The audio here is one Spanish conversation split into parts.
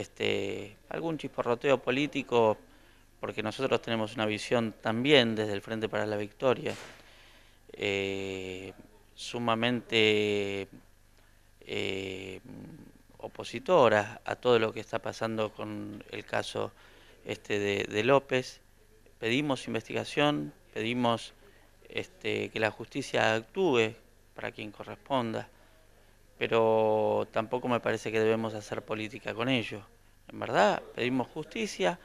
este, algún chisporroteo político, porque nosotros tenemos una visión también desde el Frente para la Victoria, eh, sumamente eh, opositora a todo lo que está pasando con el caso este de, López. Pedimos investigación, pedimos este, que la justicia actúe para quien corresponda pero tampoco me parece que debemos hacer política con ellos. En verdad, pedimos justicia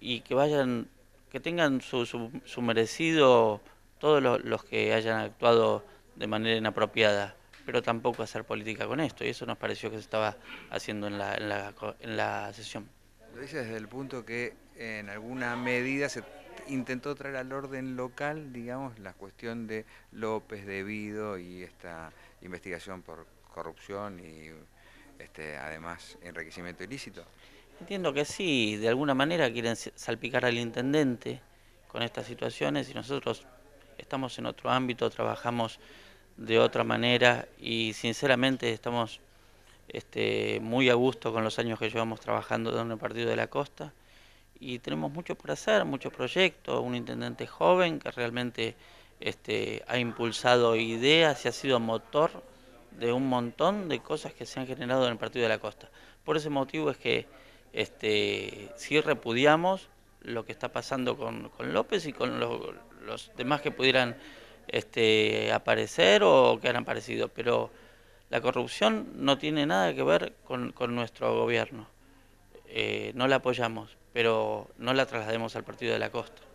y que vayan, que tengan su, merecido todos los, que hayan actuado de manera inapropiada, pero tampoco hacer política con esto, y eso nos pareció que se estaba haciendo en la, en la sesión. Lo dice desde el punto que en alguna medida se intentó traer al orden local, digamos, la cuestión de López, Debido y esta investigación por corrupción y este, además enriquecimiento ilícito? Entiendo que sí, de alguna manera quieren salpicar al intendente con estas situaciones y nosotros estamos en otro ámbito, trabajamos de otra manera y sinceramente estamos este, muy a gusto con los años que llevamos trabajando en el Partido de la Costa y tenemos mucho por hacer, muchos proyectos, un intendente joven que realmente este, ha impulsado ideas y ha sido motor de un montón de cosas que se han generado en el Partido de la Costa. Por ese motivo es que este, sí repudiamos lo que está pasando con, López y con los demás que pudieran este, aparecer o que han aparecido, pero la corrupción no tiene nada que ver con, nuestro gobierno. Eh, no la apoyamos, pero no la traslademos al Partido de la Costa.